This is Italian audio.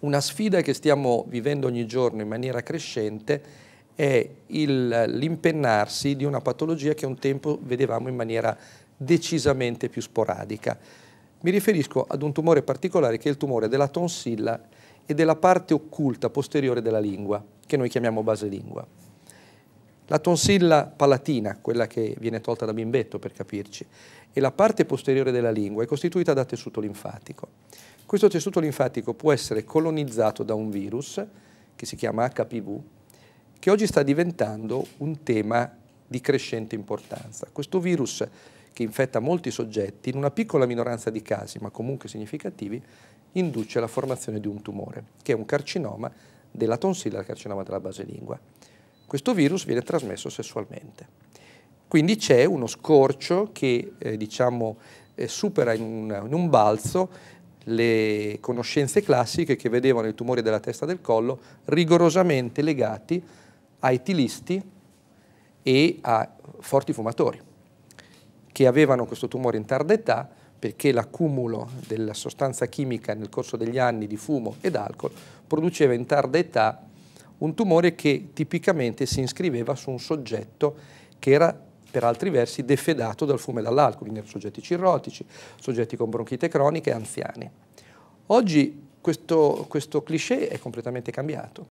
Una sfida che stiamo vivendo ogni giorno in maniera crescente è l'impennarsi di una patologia che un tempo vedevamo in maniera decisamente più sporadica. Mi riferisco ad un tumore particolare che è il tumore della tonsilla e della parte occulta posteriore della lingua, che noi chiamiamo base lingua. La tonsilla palatina, quella che viene tolta da bimbetto per capirci, e la parte posteriore della lingua è costituita da tessuto linfatico. Questo tessuto linfatico può essere colonizzato da un virus che si chiama HPV, che oggi sta diventando un tema di crescente importanza. Questo virus che infetta molti soggetti, in una piccola minoranza di casi, ma comunque significativi, induce la formazione di un tumore, che è un carcinoma della tonsilla, il carcinoma della baselingua. Questo virus viene trasmesso sessualmente. Quindi c'è uno scorcio che eh, diciamo, eh, supera in un, in un balzo le conoscenze classiche che vedevano i tumori della testa e del collo rigorosamente legati ai tilisti e a forti fumatori che avevano questo tumore in tarda età perché l'accumulo della sostanza chimica nel corso degli anni di fumo ed alcol produceva in tarda età un tumore che tipicamente si iscriveva su un soggetto che era per altri versi defedato dal fumo e dall'alcol, quindi soggetti cirrotici, soggetti con bronchite croniche, anziani. Oggi questo, questo cliché è completamente cambiato.